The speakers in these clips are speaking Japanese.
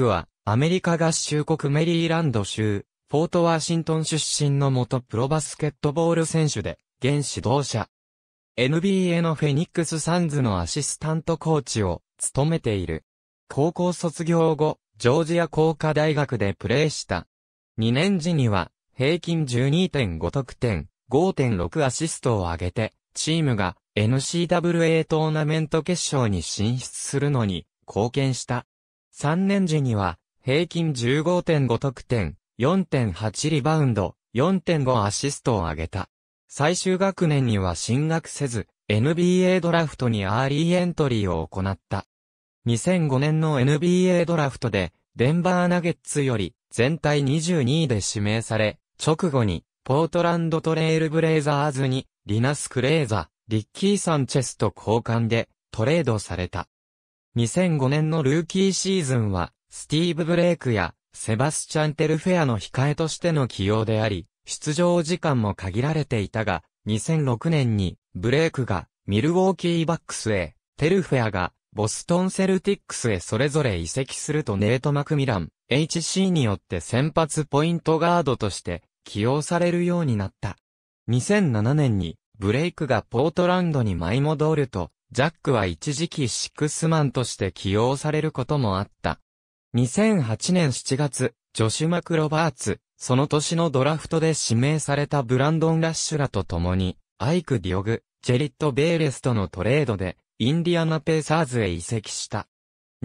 クは、アメリカ合衆国メリーランド州、フォートワーシントン出身の元プロバスケットボール選手で、現指導者。NBA のフェニックスサンズのアシスタントコーチを務めている。高校卒業後、ジョージア工科大学でプレーした。2年時には、平均12.5得点、5.6アシストを上げて、チームが n c w a トーナメント決勝に進出するのに貢献した。3年時には、平均15.5得点、4.8リバウンド、4.5アシストを挙げた。最終学年には進学せず、NBA ドラフトにアーリーエントリーを行った。2005年の NBA ドラフトで、デンバーナゲッツより全体22位で指名され、直後に、ポートランドトレイルブレイザーズに、リナス・クレーザ、リッキー・サンチェスと交換で、トレードされた。2005年のルーキーシーズンは、スティーブ・ブレイクや、セバスチャン・テルフェアの控えとしての起用であり、出場時間も限られていたが、2006年に、ブレイクが、ミルウォーキーバックスへ、テルフェアが、ボストンセルティックスへそれぞれ移籍するとネート・マクミラン、HC によって先発ポイントガードとして起用されるようになった。2007年にブレイクがポートランドに舞い戻ると、ジャックは一時期シックスマンとして起用されることもあった。2008年7月、ジョシュ・マクロバーツ、その年のドラフトで指名されたブランドン・ラッシュらと共に、アイク・ディオグ、ジェリット・ベーレスとのトレードで、インディアナ・ペーサーズへ移籍した。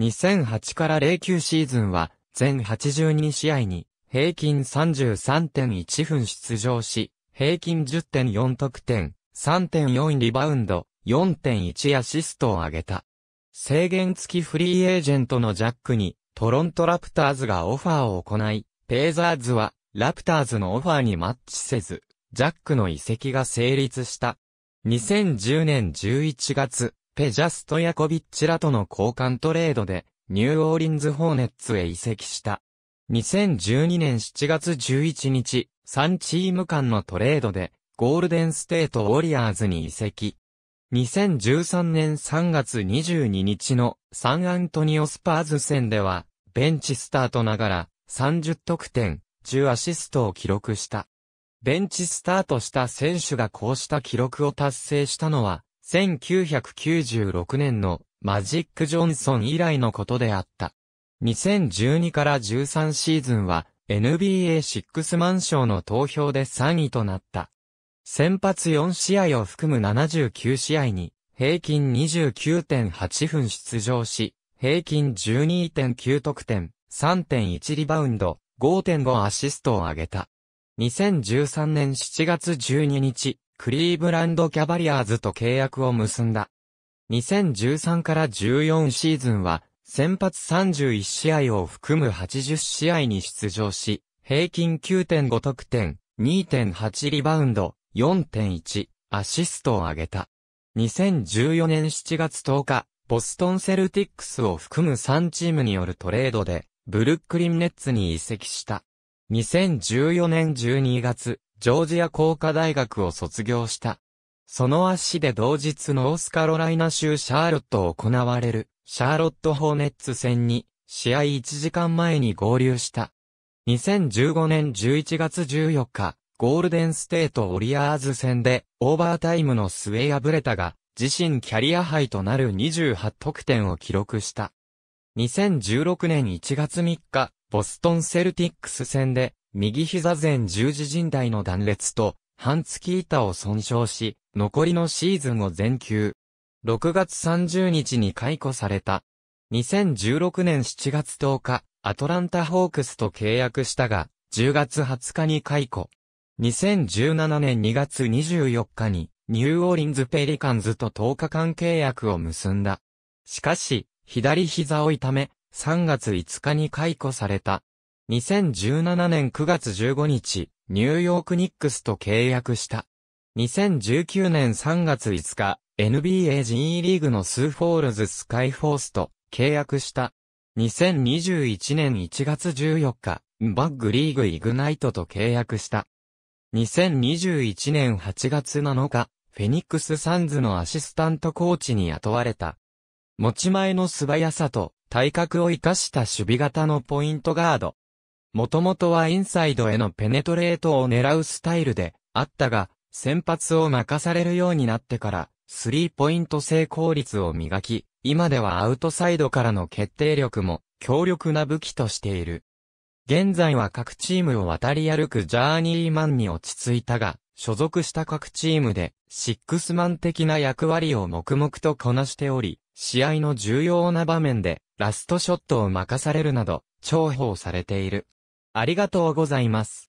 2008から09シーズンは、全82試合に、平均33.1分出場し、平均10.4得点、3.4リバウンド、4.1アシストを挙げた。制限付きフリーエージェントのジャックに、トロントラプターズがオファーを行い、ペイザーズは、ラプターズのオファーにマッチせず、ジャックの移籍が成立した。2010年11月、ペジャスト・ヤコビッチらとの交換トレードで、ニューオーリンズ・ホーネッツへ移籍した。2012年7月11日、3チーム間のトレードで、ゴールデン・ステート・ウォリアーズに移籍。2013年3月22日のサンアントニオスパーズ戦では、ベンチスタートながら30得点、10アシストを記録した。ベンチスタートした選手がこうした記録を達成したのは、1996年のマジック・ジョンソン以来のことであった。2012から13シーズンは NBA シックスマン賞の投票で3位となった。先発4試合を含む79試合に、平均29.8分出場し、平均12.9得点、3.1リバウンド、5.5アシストを挙げた。2013年7月12日、クリーブランドキャバリアーズと契約を結んだ。2013から14シーズンは、先発31試合を含む80試合に出場し、平均9.5得点、2.8リバウンド、4.1アシストを挙げた。2014年7月10日、ボストンセルティックスを含む3チームによるトレードで、ブルックリンネッツに移籍した。2014年12月、ジョージア工科大学を卒業した。その足で同日ノースカロライナ州シャーロット行われる、シャーロットホーネッツ戦に、試合1時間前に合流した。2015年11月14日、ゴールデンステート・オリアーズ戦で、オーバータイムの末敗れたが、自身キャリアハとなる28得点を記録した。2016年1月3日、ボストンセルティックス戦で、右膝前十字靭帯の断裂と、半月板を損傷し、残りのシーズンを全休。6月30日に解雇された。2016年7月10日、アトランタホークスと契約したが、10月20日に解雇。2017年2月24日に、ニューオーリンズペリカンズと10日間契約を結んだ。しかし、左膝を痛め、3月5日に解雇された。2017年9月15日、ニューヨークニックスと契約した。2019年3月5日、NBA GE リーグのスーフォールズスカイフォースと契約した。2021年1月14日、バッグリーグイグナイトと契約した。2021年8月7日、フェニックスサンズのアシスタントコーチに雇われた。持ち前の素早さと体格を活かした守備型のポイントガード。もともとはインサイドへのペネトレートを狙うスタイルであったが、先発を任されるようになってから、スリーポイント成功率を磨き、今ではアウトサイドからの決定力も強力な武器としている。現在は各チームを渡り歩くジャーニーマンに落ち着いたが、所属した各チームで、シックスマン的な役割を黙々とこなしており、試合の重要な場面で、ラストショットを任されるなど、重宝されている。ありがとうございます。